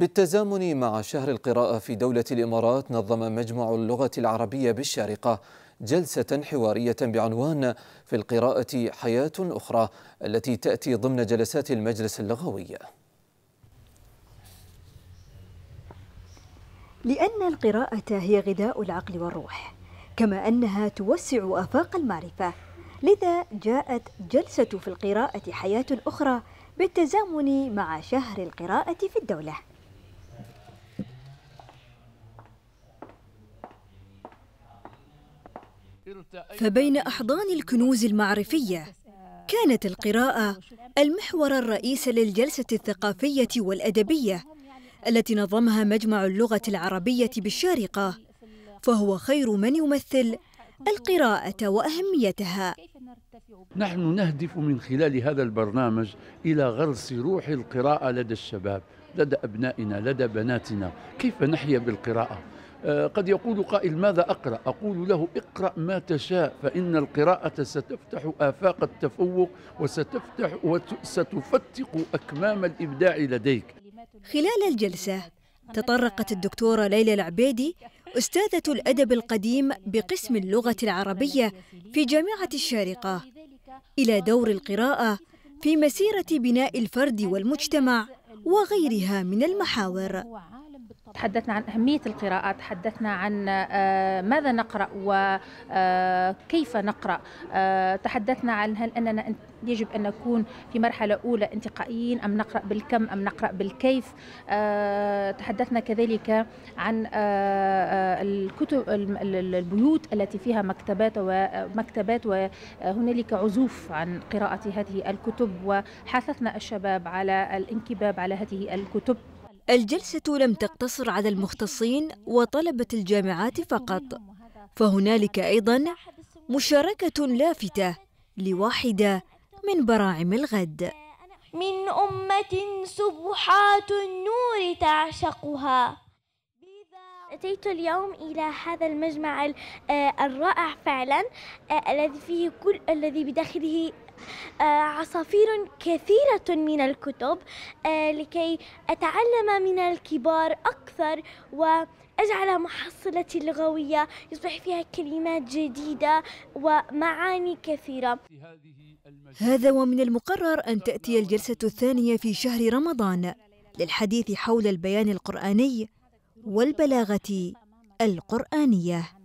بالتزامن مع شهر القراءة في دولة الإمارات نظم مجمع اللغة العربية بالشارقة جلسة حوارية بعنوان في القراءة حياة أخرى التي تأتي ضمن جلسات المجلس اللغوي لأن القراءة هي غذاء العقل والروح كما أنها توسع آفاق المعرفة لذا جاءت جلسة في القراءة حياة أخرى بالتزامن مع شهر القراءة في الدولة فبين أحضان الكنوز المعرفية كانت القراءة المحور الرئيس للجلسة الثقافية والأدبية التي نظمها مجمع اللغة العربية بالشارقة فهو خير من يمثل القراءة وأهميتها نحن نهدف من خلال هذا البرنامج إلى غرس روح القراءة لدى الشباب لدى أبنائنا لدى بناتنا كيف نحيا بالقراءة آه، قد يقول قائل ماذا أقرأ أقول له اقرأ ما تشاء فإن القراءة ستفتح آفاق التفوق وستفتح وستفتق أكمام الإبداع لديك خلال الجلسة تطرقت الدكتورة ليلى العبيدي أستاذة الأدب القديم بقسم اللغة العربية في جامعة الشارقة إلى دور القراءة في مسيرة بناء الفرد والمجتمع وغيرها من المحاور تحدثنا عن أهمية القراءة تحدثنا عن آه، ماذا نقرأ وكيف آه، نقرأ آه، تحدثنا عن هل أننا يجب أن نكون في مرحلة أولى انتقائيين أم نقرأ بالكم أم نقرأ بالكيف تحدثنا كذلك عن الكتب البيوت التي فيها مكتبات ومكتبات وهنالك عزوف عن قراءة هذه الكتب وحثثنا الشباب على الانكباب على هذه الكتب الجلسة لم تقتصر على المختصين وطلبة الجامعات فقط فهنالك أيضا مشاركة لافتة لواحدة من براعم الغد من أمة سبحات النور تعشقها أتيت اليوم إلى هذا المجمع آه، الرائع فعلا آه، الذي فيه كل الذي بداخله آه، عصافير كثيرة من الكتب لكي أتعلم من الكبار أكثر وأجعل محصلتي اللغوية يصبح فيها كلمات جديدة ومعاني كثيرة هذا ومن المقرر أن تأتي الجلسة الثانية في شهر رمضان للحديث حول البيان القرآني والبلاغه القرانيه